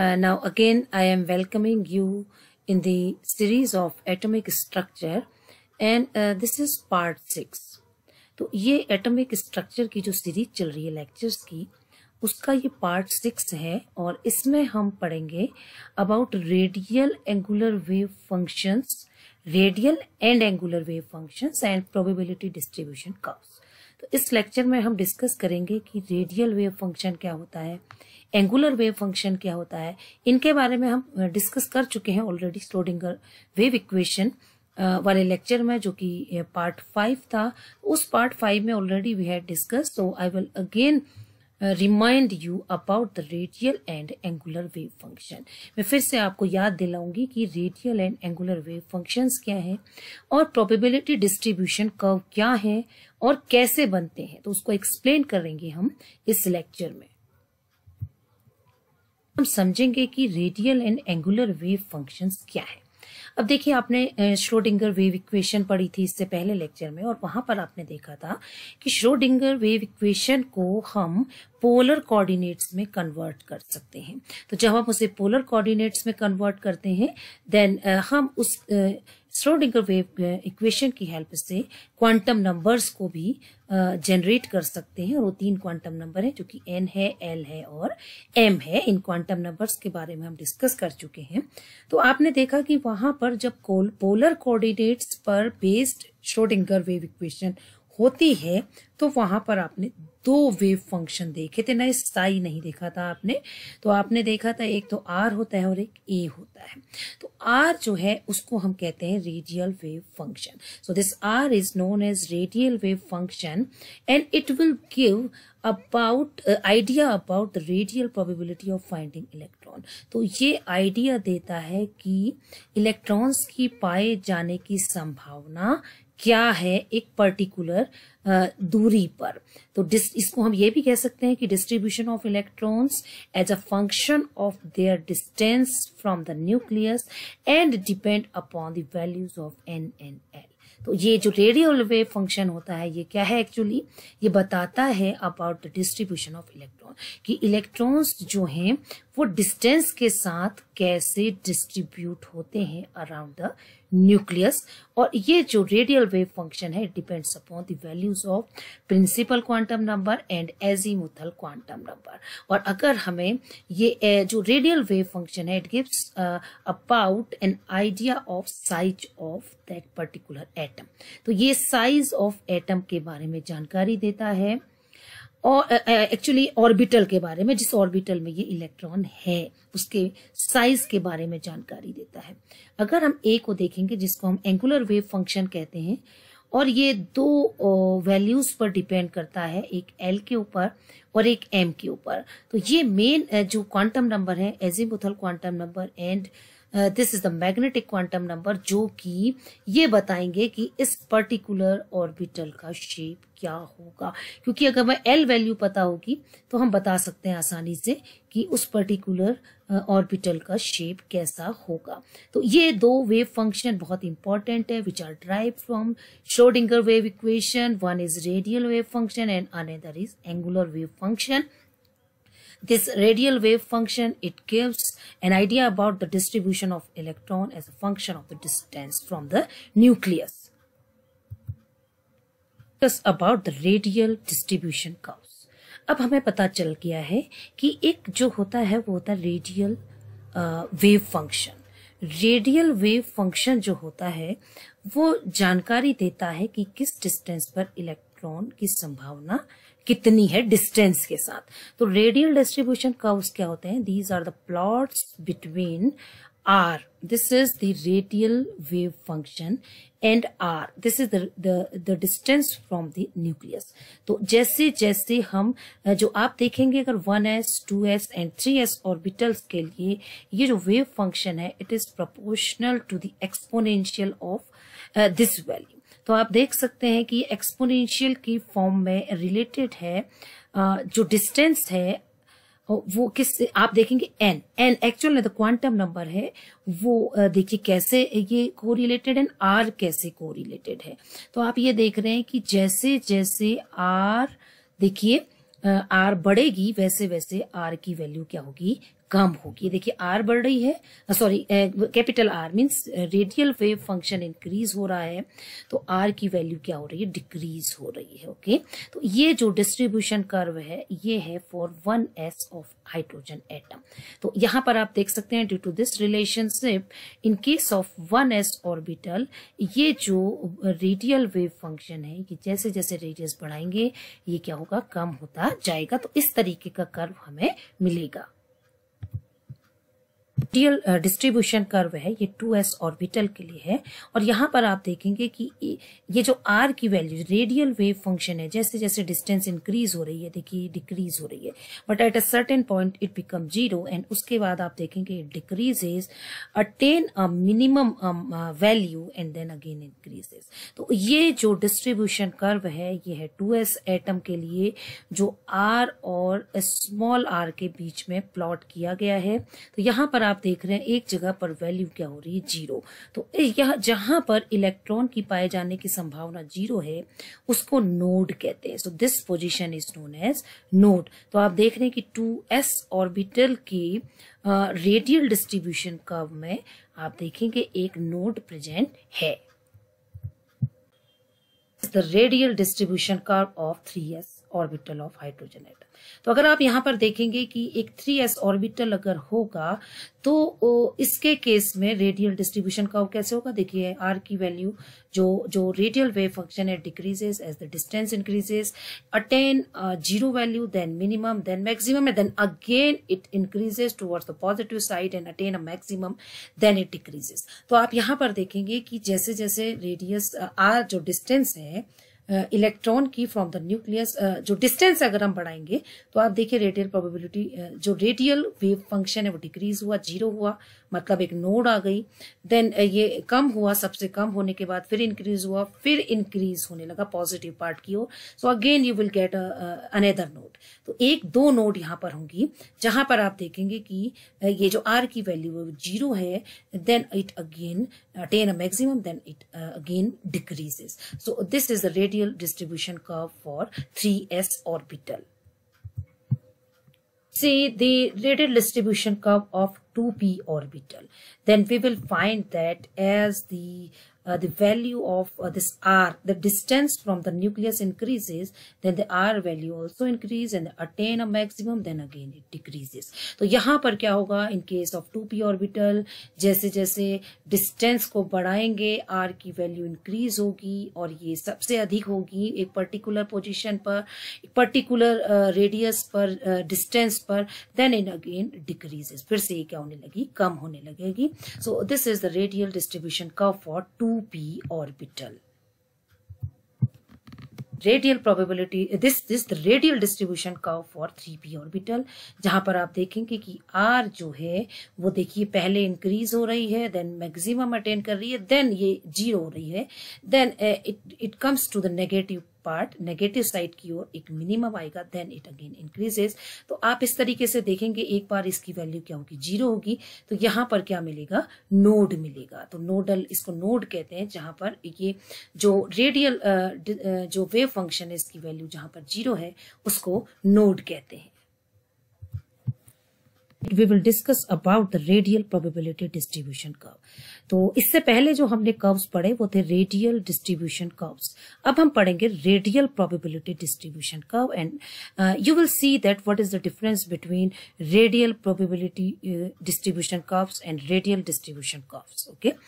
Uh, now again, I am welcoming you in the series of atomic structure and uh, this is part six तो ये atomic structure की जो series चल रही है lectures की उसका ये पार्ट सिक्स है और इसमें हम पढ़ेंगे about radial angular wave functions radial and angular wave functions and probability distribution curves तो इस लेक्चर में हम डिस्कस करेंगे कि रेडियल वेव फंक्शन क्या होता है एंगुलर वेव फंक्शन क्या होता है इनके बारे में हम डिस्कस कर चुके हैं ऑलरेडी स्टोडिंगर वेव इक्वेशन वाले लेक्चर में जो कि पार्ट फाइव था उस पार्ट फाइव में already we had discuss so I will again remind you about the radial and angular wave function मैं फिर से आपको याद दिलाऊंगी कि radial and angular wave functions क्या है और प्रोबेबिलिटी डिस्ट्रीब्यूशन कर्व क्या है और कैसे बनते हैं तो उसको एक्सप्लेन करेंगे हम इस लेक्चर में हम समझेंगे कि radial and angular wave functions क्या है अब देखिए आपने श्रोडिंगर वेव इक्वेशन पढ़ी थी इससे पहले लेक्चर में और वहां पर आपने देखा था कि श्रोडिंगर वेव इक्वेशन को हम पोलर कोऑर्डिनेट्स में कन्वर्ट कर सकते हैं तो जब हम उसे पोलर कोऑर्डिनेट्स में कन्वर्ट करते हैं देन हम उस श्रोडिंगर वेव इक्वेशन की हेल्प से क्वांटम नंबर्स को भी जनरेट कर सकते हैं और वो तीन क्वांटम नंबर है जो कि एन है एल है और एम है इन क्वांटम नंबर्स के बारे में हम डिस्कस कर चुके हैं तो आपने देखा कि वहां पर जब पोलर कोऑर्डिनेट्स पर बेस्ड श्रोडिंगर वेव इक्वेशन होती है तो वहां पर आपने दो वेव फंक्शन देखे थे ना साई नहीं देखा था आपने तो आपने देखा था एक तो आर होता है और एक ए होता है तो आर जो है उसको हम कहते हैं radial wave function so this R is known as radial wave function and it will give about idea about the radial probability of finding electron तो ये आइडिया देता है कि इलेक्ट्रॉन्स की पाए जाने की संभावना क्या है एक पर्टिकुलर दूरी पर तो इसको हम ये भी कह सकते हैं कि distribution of electrons as a function of their distance from the nucleus and depend upon the values of n n l तो ये जो रेडियो वेव फंक्शन होता है ये क्या है एक्चुअली ये बताता है about the distribution of electron कि इलेक्ट्रॉन्स जो हैं वो डिस्टेंस के साथ कैसे डिस्ट्रीब्यूट होते हैं अराउंड द न्यूक्लियस और ये जो रेडियल वेव फंक्शन है depends upon the values of principal quantum number and azimuthal quantum number और अगर हमें ये जो रेडियल वेव फंक्शन है it gives about an idea of size of that particular atom तो ये साइज ऑफ एटम के बारे में जानकारी देता है और एक्चुअली ऑर्बिटल के बारे में जिस ऑर्बिटल में ये इलेक्ट्रॉन है उसके साइज के बारे में जानकारी देता है अगर हम ए को देखेंगे जिसको हम एंगुलर वेव फंक्शन कहते हैं और ये दो वैल्यूज पर डिपेंड करता है एक एल के ऊपर और एक एम के ऊपर तो ये मेन जो क्वांटम नंबर है azimuthal quantum number and this is the magnetic quantum number जो कि ये बताएंगे कि इस पर्टिकुलर ऑर्बिटल का शेप क्या होगा क्योंकि अगर हमें एल वैल्यू पता होगी तो हम बता सकते हैं आसानी से कि उस पर्टिकुलर ऑर्बिटल uh, का शेप कैसा होगा तो ये दो वेव फंक्शन बहुत इंपॉर्टेंट है which are derived from Schrodinger wave equation one is radial wave function and another is angular wave function this radial wave function, it gives an idea about the distribution of electron as a function of the distance from the nucleus. this about the radial distribution curves. ab hame pata chal gaya hai ki ek jo hota hai wo hota radial uh, wave function radial wave function जो होता है वो जानकारी देता है कि किस distance पर इलेक्ट्रॉन की संभावना कितनी है डिस्टेंस के साथ तो रेडियल डिस्ट्रीब्यूशन कर्व्स क्या होते हैं these are the plots between R this is the radial wave function and R this is the distance from the nucleus तो जैसे जैसे हम जो आप देखेंगे अगर 1s 2s and 3s orbitals के लिए ये जो वेव फंक्शन है it is proportional to the exponential of this value तो आप देख सकते हैं कि एक्सपोनेंशियल की फॉर्म में रिलेटेड है जो डिस्टेंस है वो किस आप देखेंगे एन एन एक्चुअल में द क्वांटम नंबर है वो देखिए कैसे ये को रिलेटेड एंड आर कैसे को रिलेटेड है तो आप ये देख रहे हैं कि जैसे जैसे आर देखिए आर बढ़ेगी वैसे वैसे आर की वैल्यू क्या होगी कम होगी देखिए आर बढ़ रही है sorry capital R means radial wave function increase हो रहा है तो आर की वैल्यू क्या हो रही है डिक्रीज हो रही है ओके तो ये जो डिस्ट्रीब्यूशन कर्व है ये है for one s of hydrogen atom तो यहाँ पर आप देख सकते हैं due to this relationship in case of one s orbital ये जो रेडियल वेव फंक्शन है कि जैसे जैसे रेडियस बढ़ाएंगे ये क्या होगा कम होता जाएगा तो इस तरीके का कर्व हमें मिलेगा डियल डिस्ट्रीब्यूशन कर्व है ये टू एस ऑर्बिटल के लिए है और यहाँ पर आप देखेंगे कि ये जो आर की वैल्यू रेडियल वेव फंक्शन है जैसे जैसे डिस्टेंस इंक्रीज हो रही है देखिए डिक्रीज हो रही है but at a certain point it become zero and उसके बाद आप देखेंगे it decreases attain a minimum value and then again increases तो ये जो डिस्ट्रीब्यूशन कर्व है ये है टू एस एटम के लिए जो आर और स्मॉल आर के बीच में प्लॉट किया गया है तो यहाँ पर आप देख रहे हैं एक जगह पर वैल्यू क्या हो रही है जीरो तो यह जहां पर इलेक्ट्रॉन की पाए जाने की संभावना जीरो है उसको नोड कहते हैं so this position is known as node तो आप देख रहे हैं कि टू एस ऑर्बिटल की रेडियल डिस्ट्रीब्यूशन कर्व में आप देखेंगे एक नोड प्रेजेंट है radial distribution distribution of three s orbital of hydrogen at तो अगर आप यहाँ पर देखेंगे कि एक थ्री एस ऑर्बिटल अगर होगा तो इसके केस में रेडियल डिस्ट्रीब्यूशन का कैसे होगा देखिए आर की वैल्यू जो जो रेडियल वेव फंक्शन है decreases as the distance increases attain zero value then minimum then maximum and then again it increases towards the positive side and attain a maximum then it decreases तो आप यहाँ पर देखेंगे कि जैसे जैसे radius R जो डिस्टेंस है इलेक्ट्रॉन की फ्रॉम द न्यूक्लियस जो डिस्टेंस अगर हम बढ़ाएंगे तो आप देखिए रेडियल प्रोबेबिलिटी जो रेडियल वेव फंक्शन है वो डिक्रीज हुआ जीरो हुआ मतलब एक नोड आ गई देन ये कम हुआ सबसे कम होने के बाद फिर इंक्रीज हुआ फिर इंक्रीज होने लगा पॉजिटिव पार्ट की ओर so again you will get another node तो एक दो नोड यहाँ पर होंगी जहां पर आप देखेंगे कि ये जो आर की वैल्यू है जीरो है then it again attain a maximum then it again decreases so this is the radio radial distribution curve for 3s orbital. See the radial distribution curve of 2p orbital. Then we will find that as the uh, the value of uh, this r, the distance from the nucleus increases, then the r value also increase and attain a maximum, then again it decreases. तो यहाँ पर क्या होगा in case of two p orbital जैसे जैसे distance को बढ़ाएंगे r की वैल्यू इंक्रीज होगी और ये सबसे अधिक होगी एक पर्टिकुलर पोजीशन पर एक पर्टिकुलर रेडियस uh, पर डिस्टेंस uh, पर देन इन अगेन डिक्रीजेस फिर से ये क्या होने लगी कम होने लगेगी so this is the radial distribution curve for two p orbital radial probability this this radial distribution का फॉर थ्री पी ऑर्बिटल जहां पर आप देखेंगे कि आर जो है वो देखिए पहले इंक्रीज हो रही है देन मैक्सिमम अटेन कर रही है देन ये जीरो हो रही है then it it comes to the negative part negative side की ओर एक मिनिमम आएगा देन इट अगेन इंक्रीजेस तो आप इस तरीके से देखेंगे एक बार इसकी वैल्यू क्या होगी जीरो होगी तो यहाँ पर क्या मिलेगा नोड मिलेगा तो नोडल इसको नोड कहते हैं जहां पर ये जो रेडियल जो वेव फंक्शन है इसकी वैल्यू जहां पर जीरो है उसको नोड कहते हैं we will discuss about the radial probability distribution curve तो इससे पहले जो हमने कर्व्स पढ़े वो थे रेडियल डिस्ट्रीब्यूशन कर्व्स अब हम पढ़ेंगे radial probability distribution curve and you will see that what is the difference between radial probability distribution curves and radial distribution curves okay okay?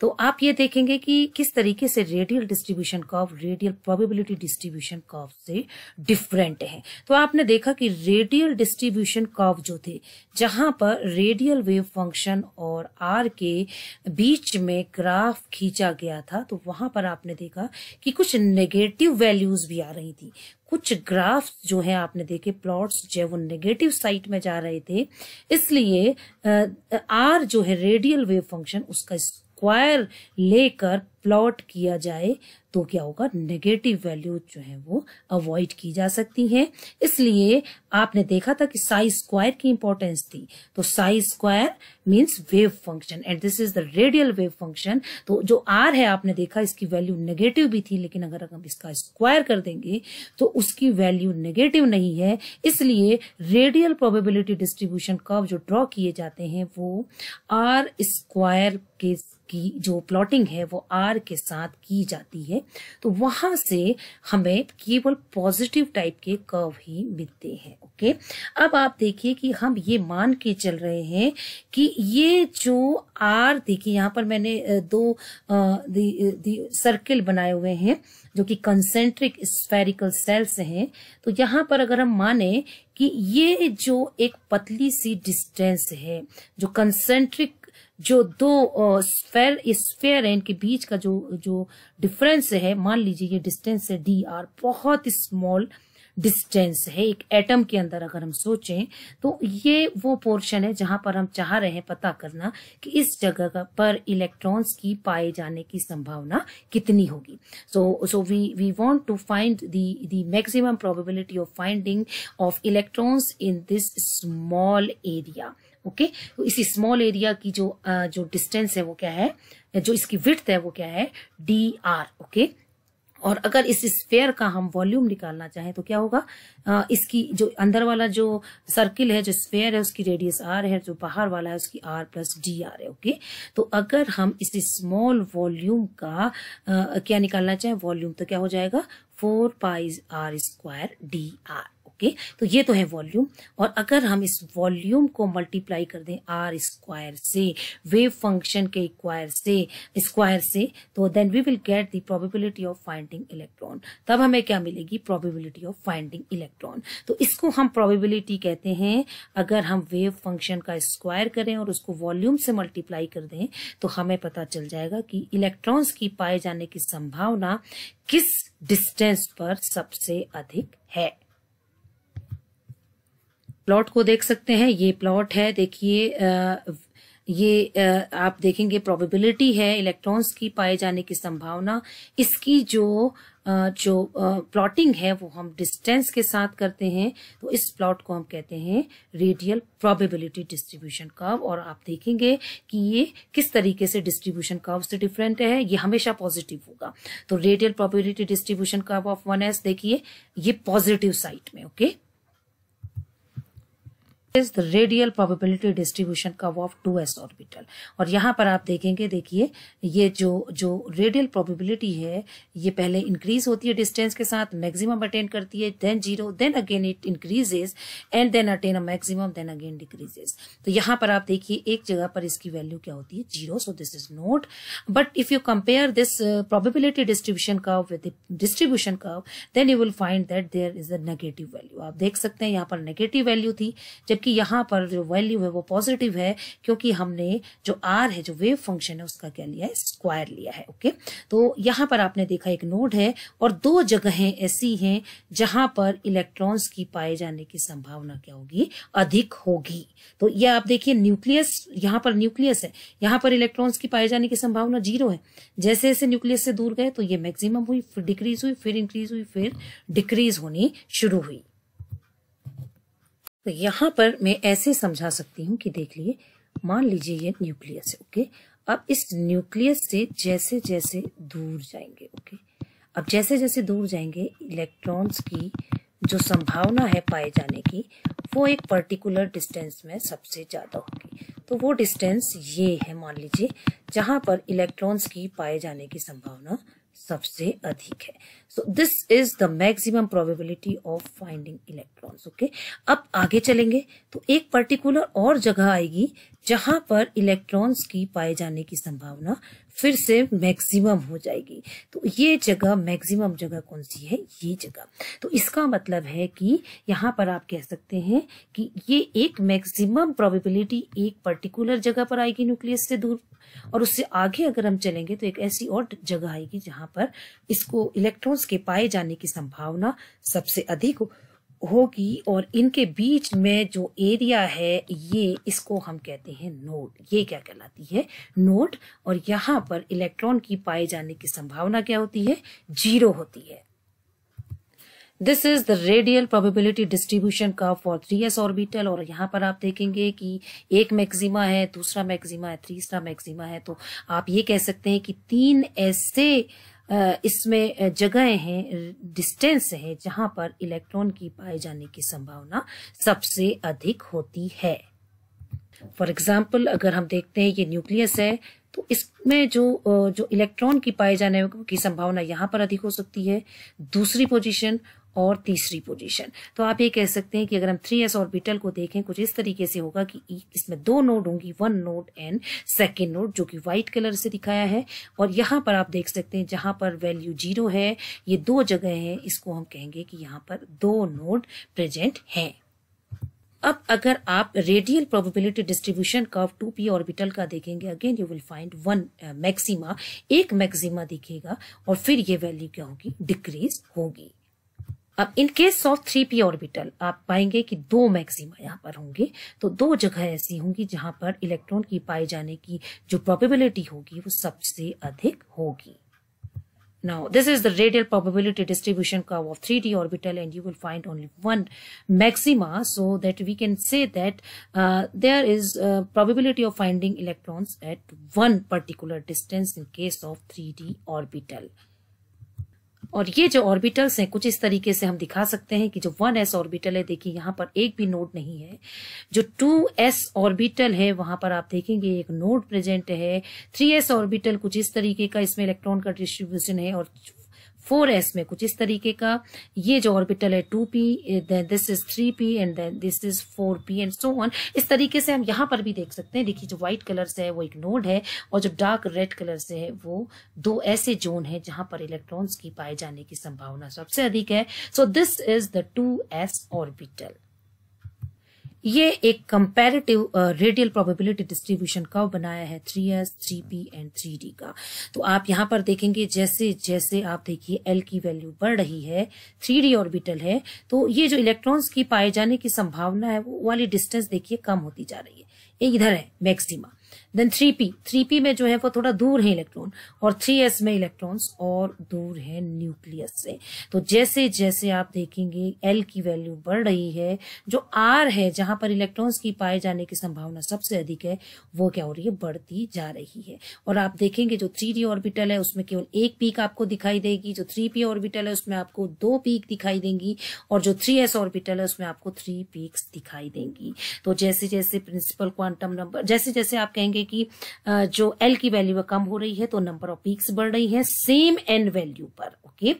तो आप ये देखेंगे कि किस तरीके से radial distribution curve radial probability distribution curve से different है तो आपने देखा कि रेडियल डिस्ट्रीब्यूशन कर्व जो थे जहां पर रेडियल वेव फंक्शन और आर के बीच में ग्राफ खींचा गया था तो वहां पर आपने देखा कि कुछ नेगेटिव वैल्यूज भी आ रही थी कुछ ग्राफ्स जो है आपने देखे प्लॉट्स जो वो नेगेटिव साइड में जा रहे थे इसलिए आर जो है रेडियल वेव फंक्शन उसका स्क्वायर लेकर प्लॉट किया जाए तो क्या होगा नेगेटिव वैल्यू जो है वो अवॉइड की जा सकती है इसलिए आपने देखा था कि साई स्क्वायर की इंपॉर्टेंस थी तो psi square means wave function and this is the radial wave function तो जो आर है आपने देखा इसकी वैल्यू नेगेटिव भी थी लेकिन अगर हम इसका स्क्वायर कर देंगे तो उसकी वैल्यू नेगेटिव नहीं है इसलिए रेडियल प्रोबेबिलिटी डिस्ट्रीब्यूशन कब जो ड्रॉ किए जाते हैं वो आर स्क्वायर के की जो प्लॉटिंग है वो आर प्यार के साथ की जाती है तो वहां से हमें केवल पॉजिटिव टाइप के कर्व ही मिलते हैं ओके अब आप देखिए कि हम ये मान के चल रहे हैं कि ये जो आर देखिए यहाँ पर मैंने दो सर्किल बनाए हुए हैं जो कि कंसेंट्रिक स्फेरिकल सेल्स हैं तो यहाँ पर अगर हम माने कि ये जो एक पतली सी डिस्टेंस है जो कंसेंट्रिक जो दो स्पेयर स्फेयर है इनके बीच का जो जो डिफरेंस है मान लीजिए ये डिस्टेंस है डी आर बहुत स्मॉल डिस्टेंस है एक एटम के अंदर अगर हम सोचें तो ये वो पोर्शन है जहां पर हम चाह रहे हैं पता करना कि इस जगह पर इलेक्ट्रॉन्स की पाए जाने की संभावना कितनी होगी so so we we want to find the the maximum probability of finding of electrons in this small area okay तो इसी स्मॉल एरिया की जो जो डिस्टेंस है वो क्या है जो इसकी विथ है वो क्या है डी आर ओके और अगर इस स्फेयर का हम वॉल्यूम निकालना चाहें तो क्या होगा आ, इसकी जो अंदर वाला जो सर्किल है जो स्फेयर है उसकी रेडियस आर है जो बाहर वाला है उसकी आर प्लस डी आर है ओके तो अगर हम इस स्मॉल वॉल्यूम का आ, क्या निकालना चाहें वॉल्यूम तो क्या हो जाएगा four pi R square D R okay तो ये तो है वॉल्यूम और अगर हम इस वॉल्यूम को मल्टीप्लाई कर दें आर स्क्वायर से वेव फंक्शन के इक्वायर से स्क्वायर से तो then we will get the probability of finding electron तब हमें क्या मिलेगी प्रोबेबिलिटी ऑफ फाइंडिंग इलेक्ट्रॉन तो इसको हम प्रोबेबिलिटी कहते हैं अगर हम वेव फंक्शन का स्क्वायर करें और उसको वॉल्यूम से मल्टीप्लाई कर दें तो हमें पता चल जाएगा कि इलेक्ट्रॉन्स की पाए जाने की संभावना किस डिस्टेंस पर सबसे अधिक है प्लॉट को देख सकते हैं ये प्लॉट है देखिए ये आप देखेंगे प्रोबेबिलिटी है इलेक्ट्रॉन्स की पाए जाने की संभावना इसकी जो जो प्लॉटिंग है वो हम डिस्टेंस के साथ करते हैं तो इस प्लॉट को हम कहते हैं रेडियल प्रोबेबिलिटी डिस्ट्रीब्यूशन कर्व और आप देखेंगे कि ये किस तरीके से डिस्ट्रीब्यूशन कर्व से डिफरेंट है ये हमेशा पॉजिटिव होगा तो radial probability distribution curve of one s देखिए ये पॉजिटिव साइड में okay okay? Is the radial probability distribution curve of two S orbital और यहाँ पर आप देखेंगे देखिए ये जो जो रेडियल प्रोबेबिलिटी है ये पहले इंक्रीज होती है डिस्टेंस के साथ मैक्सिमम अटेंड करती है then zero then again it increases and then attain a maximum then again decreases तो यहाँ पर आप देखिए एक जगह पर इसकी वैल्यू क्या होती है zero so this is node but if you compare this probability distribution curve with distribution curve then you will find that there is a negative value आप देख सकते हैं यहाँ पर नेगेटिव वैल्यू थी जब क्योंकि यहाँ पर जो वैल्यू है वो पॉजिटिव है क्योंकि हमने जो आर है जो वेव फंक्शन है उसका क्या लिया है स्क्वायर लिया है ओके तो यहाँ पर आपने देखा एक नोड है और दो जगहें ऐसी हैं जहां पर इलेक्ट्रॉन्स की पाए जाने की संभावना क्या होगी अधिक होगी तो यह आप देखिए न्यूक्लियस यहाँ पर न्यूक्लियस है यहाँ पर इलेक्ट्रॉन्स की पाए जाने की संभावना जीरो है जैसे जैसे न्यूक्लियस से दूर गए तो ये मैक्सिमम हुई फिर डिक्रीज हुई फिर इंक्रीज हुई फिर डिक्रीज होनी शुरू हुई तो यहाँ पर मैं ऐसे समझा सकती हूँ कि देख लिए मान लीजिए ये न्यूक्लियस है ओके अब इस न्यूक्लियस से जैसे जैसे दूर जाएंगे ओके अब जैसे जैसे दूर जाएंगे इलेक्ट्रॉन्स की जो संभावना है पाए जाने की वो एक पर्टिकुलर डिस्टेंस में सबसे ज़्यादा होगी तो वो डिस्टेंस ये है मान लीजिए जहाँ पर इलेक्ट्रॉन्स की पाए जाने की संभावना सबसे अधिक है so this is the maximum probability of finding electrons okay अब आगे चलेंगे तो एक पर्टिकुलर और जगह आएगी जहां पर इलेक्ट्रॉन्स की पाए जाने की संभावना फिर से मैक्सिमम हो जाएगी तो ये जगह मैक्सिमम जगह कौन सी है ये जगह तो इसका मतलब है कि यहाँ पर आप कह सकते हैं कि ये एक मैक्सिमम प्रोबेबिलिटी एक पर्टिकुलर जगह पर आएगी न्यूक्लियस से दूर और उससे आगे अगर हम चलेंगे तो एक ऐसी और जगह आएगी जहां पर इसको इलेक्ट्रॉन्स के पाए जाने की संभावना सबसे अधिक होगी और इनके बीच में जो एरिया है ये इसको हम कहते हैं नोड ये क्या कहलाती है नोड और यहाँ पर इलेक्ट्रॉन की पाए जाने की संभावना क्या होती है जीरो होती है this is the radial probability distribution का फॉर थ्री एस ऑर्बिटल और यहाँ पर आप देखेंगे कि एक मैक्सिमा है दूसरा मैक्सिमा है तीसरा मैक्सिमा है तो आप ये कह सकते हैं कि तीन ऐसे इसमें जगह हैं डिस्टेंस है जहां पर इलेक्ट्रॉन की पाए जाने की संभावना सबसे अधिक होती है फॉर एग्जाम्पल अगर हम देखते हैं ये न्यूक्लियस है तो इसमें जो जो इलेक्ट्रॉन की पाए जाने की संभावना यहाँ पर अधिक हो सकती है दूसरी पोजीशन और तीसरी पोजीशन तो आप ये कह सकते हैं कि अगर हम थ्री एस ऑर्बिटल को देखें कुछ इस तरीके से होगा कि इसमें दो नोड होंगी one node and second node जो कि व्हाइट कलर से दिखाया है और यहाँ पर आप देख सकते हैं जहाँ पर वैल्यू जीरो है ये दो जगह है इसको हम कहेंगे कि यहाँ पर दो नोड प्रेजेंट हैं अब अगर आप रेडियल प्रोबेबिलिटी डिस्ट्रीब्यूशन का टू पी ऑर्बिटल का देखेंगे again you will find one maxima एक मैक्सिमा दिखेगा और फिर ये वैल्यू क्या होगी डिक्रीज होगी अब in case of three P orbital आप पाएंगे कि दो मैक्सिमा यहाँ पर होंगे तो दो जगह ऐसी होंगी जहां पर इलेक्ट्रॉन की पाए जाने की जो प्रोबेबिलिटी होगी वो सबसे अधिक होगी now this is the radial probability distribution का of three d orbital and you will find only one maxima so that we can say that there is probability of finding electron at one particular distance in case of three d orbital और ये जो orbitals हैं कुछ इस तरीके से हम दिखा सकते हैं कि जो वन एस ऑर्बिटल है देखिए यहाँ पर एक भी नोड नहीं है जो टू एस ऑर्बिटल है वहां पर आप देखेंगे एक नोड प्रेजेंट है थ्री एस ऑर्बिटल कुछ इस तरीके का इसमें इलेक्ट्रॉन का डिस्ट्रीब्यूशन है और फोर एस में कुछ इस तरीके का ये जो ऑर्बिटल है two p then this is three p and then this is four p and so on इस तरीके से हम यहाँ पर भी देख सकते हैं देखिए जो व्हाइट कलर से है वो एक नोड है और जो डार्क रेड कलर से है वो दो ऐसे जोन है जहां पर इलेक्ट्रॉन्स की पाए जाने की संभावना सबसे अधिक है so this is the two S orbital ये एक comparative radial probability distribution curve बनाया है three s three p and three d का तो आप यहाँ पर देखेंगे जैसे जैसे आप देखिए एल की वैल्यू बढ़ रही है थ्री डी ऑर्बिटल है तो ये जो इलेक्ट्रॉन्स की पाए जाने की संभावना है वो वाली डिस्टेंस देखिए कम होती जा रही है ये इधर है maxima then three p three p में जो है वो थोड़ा दूर है इलेक्ट्रॉन और थ्री एस में इलेक्ट्रॉन्स और दूर है न्यूक्लियस से तो जैसे जैसे आप देखेंगे एल की वैल्यू बढ़ रही है जो आर है जहां पर इलेक्ट्रॉन्स की पाए जाने की संभावना सबसे अधिक है वो क्या हो रही है बढ़ती जा रही है और आप देखेंगे जो थ्री डी ऑर्बिटल है उसमें केवल एक पीक आपको दिखाई देगी जो थ्री पी ऑर्बिटल है उसमें आपको दो पीक दिखाई देंगी और जो थ्री एस ऑर्बिटल है उसमें आपको थ्री पीक दिखाई देंगी तो जैसे जैसे प्रिंसिपल क्वांटम नंबर जैसे जैसे आप कहेंगे देखेंगे कि जो एल की वैल्यू है कम हो रही है तो नंबर ऑफ पीक्स बढ़ रही है सेम एन वैल्यू पर ओके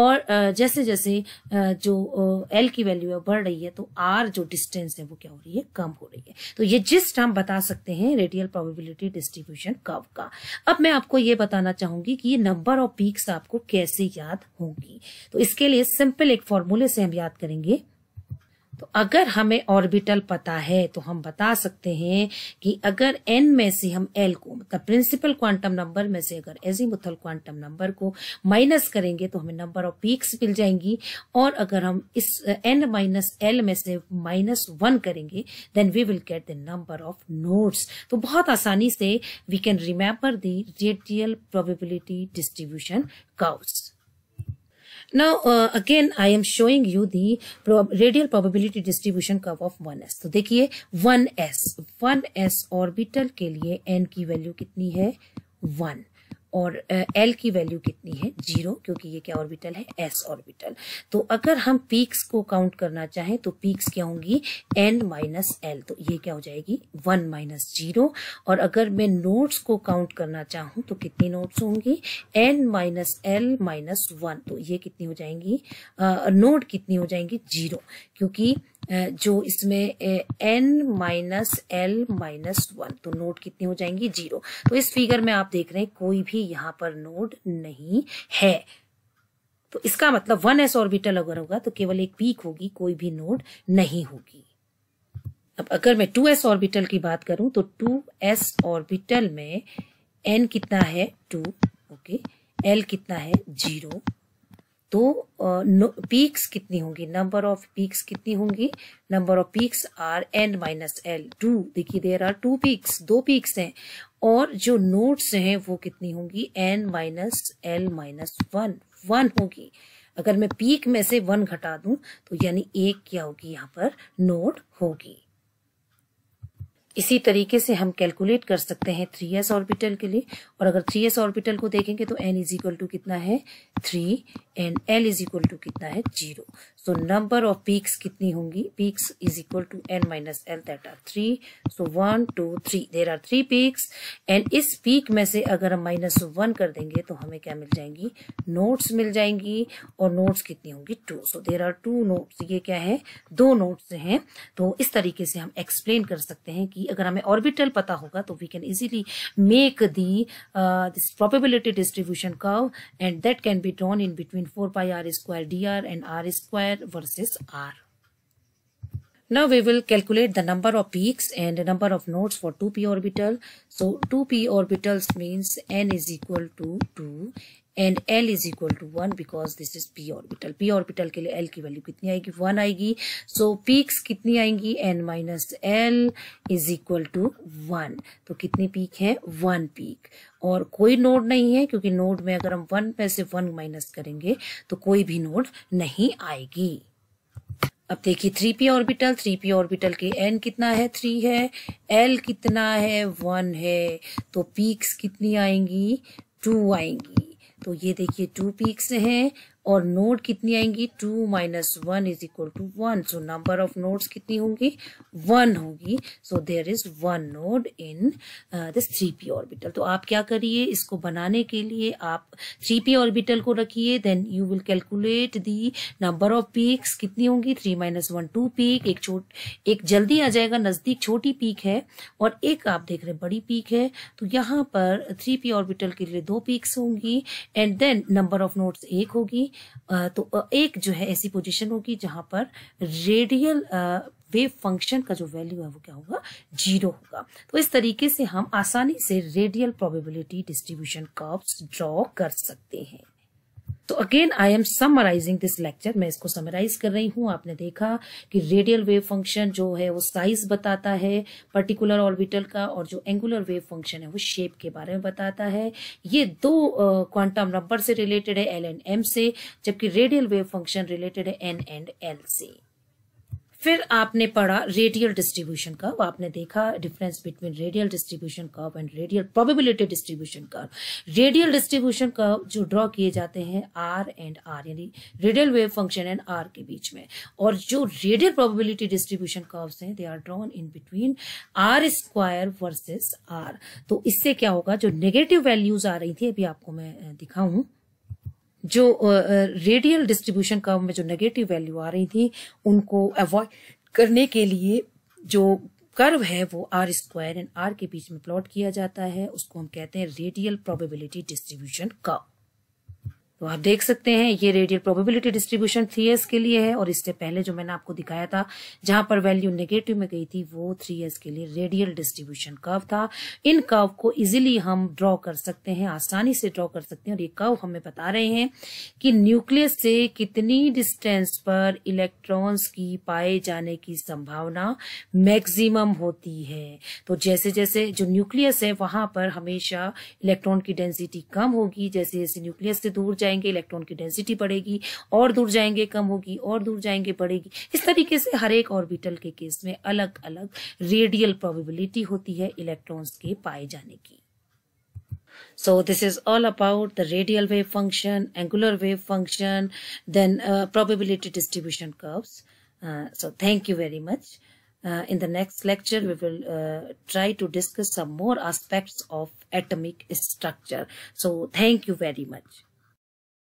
और जैसे जैसे जो एल की वैल्यू है बढ़ रही है तो आर जो डिस्टेंस है वो क्या हो रही है कम हो रही है तो ये जिस्ट हम बता सकते हैं रेडियल प्रोबेबिलिटी डिस्ट्रीब्यूशन कव का अब मैं आपको ये बताना चाहूंगी कि ये नंबर ऑफ पीक्स आपको कैसे याद होंगी तो इसके लिए सिंपल एक फॉर्मूले से हम याद करेंगे तो अगर हमें ऑर्बिटल पता है तो हम बता सकते हैं कि अगर एन में से हम एल को मतलब प्रिंसिपल क्वांटम नंबर में से अगर एजीमुथल क्वांटम नंबर को माइनस करेंगे तो हमें नंबर ऑफ पीक्स मिल जाएंगी और अगर हम इस एन माइनस एल में से माइनस वन करेंगे then we will get the number of nodes तो बहुत आसानी से we can remember the radial probability distribution curves Now uh, again I am showing you the prob radial probability distribution curve of 1s. तो देखिए 1s 1s orbital के लिए n की value कितनी है 1 और एल की वैल्यू कितनी है जीरो क्योंकि ये क्या ऑर्बिटल है एस ऑर्बिटल तो अगर हम पीक्स को काउंट करना चाहें तो पीक्स क्या होंगी एन माइनस एल तो ये क्या हो जाएगी वन माइनस जीरो और अगर मैं नोट्स को काउंट करना चाहूँ तो कितनी नोट्स होंगी N minus L minus one तो ये कितनी हो जाएंगी नोट कितनी हो जाएंगी जीरो क्योंकि जो इसमें N minus L minus one तो नोड कितनी हो जाएंगी जीरो तो इस फिगर में आप देख रहे हैं कोई भी यहां पर नोड नहीं है तो इसका मतलब वन एस ऑर्बिटल अगर होगा तो केवल एक पीक होगी कोई भी नोड नहीं होगी अब अगर मैं टू एस ऑर्बिटल की बात करूं तो टू एस ऑर्बिटल में एन कितना है टू ओके एल कितना है जीरो तो पीक्स कितनी होंगी नंबर ऑफ पीक्स कितनी होंगी number of peaks are N minus L two देखिए देर आर टू पीक्स दो पीक्स हैं और जो नोट्स हैं वो कितनी होंगी N minus L minus one one होगी अगर मैं पीक में से वन घटा दूं तो यानी एक क्या होगी यहाँ पर नोड होगी इसी तरीके से हम कैलकुलेट कर सकते हैं थ्री एस ऑर्बिटल के लिए और अगर थ्री एस ऑर्बिटल को देखेंगे तो एन इज इक्वल टू कितना है three and L is equal to कितना है zero so number of peaks कितनी होंगी peaks is equal to N minus L that are three so one two three there are three peaks and इस peak में से अगर हम minus one कर देंगे तो हमें क्या मिल जाएंगी नोट्स मिल जाएंगी और नोट्स कितनी होंगी two so there are two nodes ये क्या है दो नोट्स हैं तो इस तरीके से हम एक्सप्लेन कर सकते हैं कि होगी अगर हमें ऑर्बिटल पता होगा तो we can easily make the this probability distribution curve and that can be drawn in between four pi R square D R and R square versus R Now we will calculate the number of peaks and the number of nodes for 2p orbital. So 2p orbitals means n is equal to 2 and L is equal to one because this is P orbital P orbital के लिए L की value कितनी आएगी one आएगी सो so, peaks कितनी आएंगी N minus L is equal to one तो कितनी पीक है वन पीक और कोई नोड नहीं है क्योंकि नोड में अगर हम वन में से वन माइनस करेंगे तो कोई भी नोड नहीं आएगी अब देखिए three P orbital three P orbital के एन कितना है थ्री है एल कितना है वन है तो पीक्स कितनी आएंगी टू आएंगी तो ये देखिए टू पीक्स हैं और नोड कितनी आएंगी two minus one is equal to one so number of nodes कितनी होंगी वन होगी so there is one node in this three P orbital तो आप क्या करिए इसको बनाने के लिए आप थ्री पी ऑर्बिटल को रखिए then you will calculate the number of peaks कितनी होंगी three minus one two peak एक छोट एक जल्दी आ जाएगा नजदीक छोटी पीक है और एक आप देख रहे हैं बड़ी पीक है तो यहाँ पर थ्री पी ऑर्बिटल के लिए दो पीक्स होंगी and then number of nodes एक होगी तो एक जो है ऐसी पोजीशन होगी जहां पर रेडियल वेव फंक्शन का जो वैल्यू है वो क्या होगा जीरो होगा तो इस तरीके से हम आसानी से radial probability distribution curves draw कर सकते हैं so again I am summarizing this lecture मैं इसको समराइज कर रही हूँ आपने देखा कि रेडियल वेव फंक्शन जो है वो साइज बताता है पर्टिकुलर ऑर्बिटल का और जो एंगुलर वेव फंक्शन है वो शेप के बारे में बताता है ये दो क्वांटम नंबर से रिलेटेड है एल एंड एम से जबकि रेडियल वेव फंक्शन रिलेटेड है एन एंड एल से फिर आपने पढ़ा रेडियल डिस्ट्रीब्यूशन कर्व आपने देखा difference between radial distribution curve and radial probability distribution curve radial distribution curve जो ड्रॉ किए जाते हैं आर एंड आर यानी radial wave function and R के बीच में और जो रेडियल प्रोबेबिलिटी डिस्ट्रीब्यूशन कर्व्स हैं they are drawn in between R square versus R तो इससे क्या होगा जो नेगेटिव वैल्यूज आ रही थी अभी आपको मैं दिखाऊं जो रेडियल डिस्ट्रीब्यूशन कर्व में जो नेगेटिव वैल्यू आ रही थी उनको अवॉइड करने के लिए जो कर्व है वो आर स्क्वायर एंड आर के बीच में प्लॉट किया जाता है उसको हम कहते हैं रेडियल प्रोबेबिलिटी डिस्ट्रीब्यूशन कर्व तो आप देख सकते हैं ये रेडियल प्रोबेबिलिटी डिस्ट्रीब्यूशन थ्री ईयर्स के लिए है और इससे पहले जो मैंने आपको दिखाया था जहां पर वैल्यू नेगेटिव में गई थी वो थ्री ईयर्स के लिए रेडियल डिस्ट्रीब्यूशन कर्व था इन कर्व को इजिली हम ड्रॉ कर सकते हैं आसानी से ड्रॉ कर सकते हैं और ये कर्व हमें बता रहे हैं कि न्यूक्लियस से कितनी डिस्टेंस पर इलेक्ट्रॉन्स की पाए जाने की संभावना मैक्सिमम होती है तो जैसे जैसे जो न्यूक्लियस है वहां पर हमेशा इलेक्ट्रॉन की डेंसिटी कम होगी जैसे जैसे न्यूक्लियस से दूर जाए जाएंगे इलेक्ट्रॉन की डेंसिटी बढ़ेगी और दूर जाएंगे कम होगी और दूर जाएंगे बढ़ेगी इस तरीके से हर एक ऑर्बिटल के केस में अलग अलग रेडियल प्रोबेबिलिटी होती है इलेक्ट्रॉन्स के पाए जाने की So this is all about the radial wave function, angular wave function, then uh, probability distribution curves. Uh, so thank you very much. Uh, in the next lecture, we will try to discuss some more aspects of atomic structure. So thank you very much.